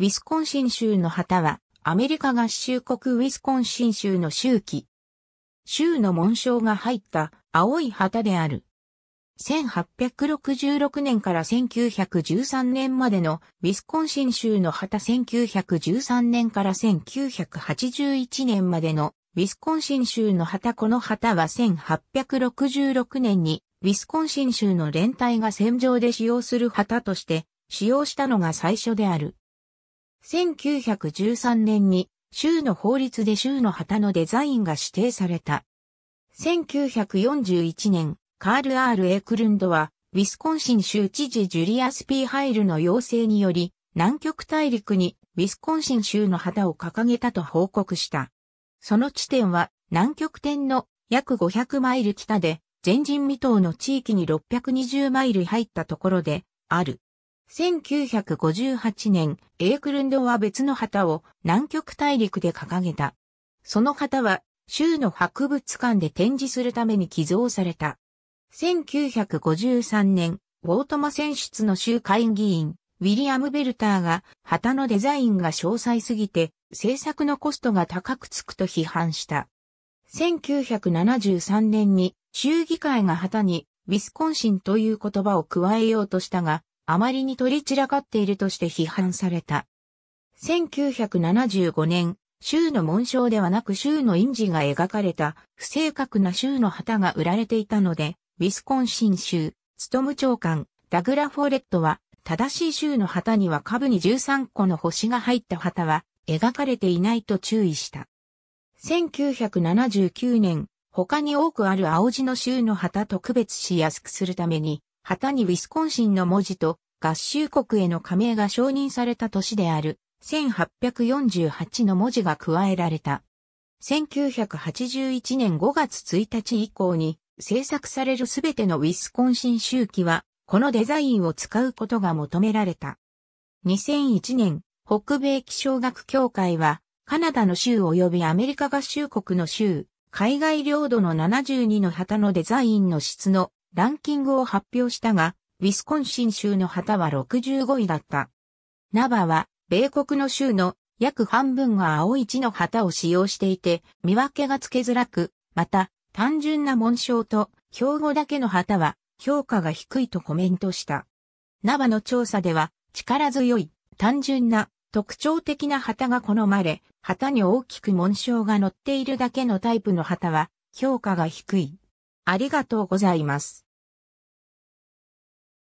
ウィスコンシン州の旗は、アメリカ合衆国ウィスコンシン州の州旗。州の紋章が入った青い旗である。1866年から1913年までのウィスコンシン州の旗1913年から1981年までのウィスコンシン州の旗この旗は1866年にウィスコンシン州の連隊が戦場で使用する旗として使用したのが最初である。1913年に州の法律で州の旗のデザインが指定された。1941年、カール・アール・エクルンドは、ウィスコンシン州知事ジュリアス・ピー・ハイルの要請により、南極大陸にウィスコンシン州の旗を掲げたと報告した。その地点は南極点の約500マイル北で、前人未到の地域に620マイル入ったところである。1958年、エークルンドは別の旗を南極大陸で掲げた。その旗は、州の博物館で展示するために寄贈された。1953年、ウォートマ選出の州会議員、ウィリアム・ベルターが、旗のデザインが詳細すぎて、制作のコストが高くつくと批判した。1973年に、州議会が旗に、ウィスコンシンという言葉を加えようとしたが、あまりに取り散らかっているとして批判された。1975年、州の紋章ではなく州の印字が描かれた不正確な州の旗が売られていたので、ウィスコンシン州、ストム長官、ダグラ・フォレットは、正しい州の旗には下部に13個の星が入った旗は描かれていないと注意した。1979年、他に多くある青地の州の旗と区別しやすくするために、旗にウィスコンシンの文字と合衆国への加盟が承認された年である1848の文字が加えられた。1981年5月1日以降に制作されるすべてのウィスコンシン周期はこのデザインを使うことが求められた。2001年、北米気象学協会はカナダの州及びアメリカ合衆国の州、海外領土の72の旗のデザインの質のランキングを発表したが、ウィスコンシン州の旗は65位だった。ナバは、米国の州の約半分が青い地の旗を使用していて、見分けがつけづらく、また、単純な紋章と、標語だけの旗は、評価が低いとコメントした。ナバの調査では、力強い、単純な、特徴的な旗が好まれ、旗に大きく紋章が載っているだけのタイプの旗は、評価が低い。ありがとうございます。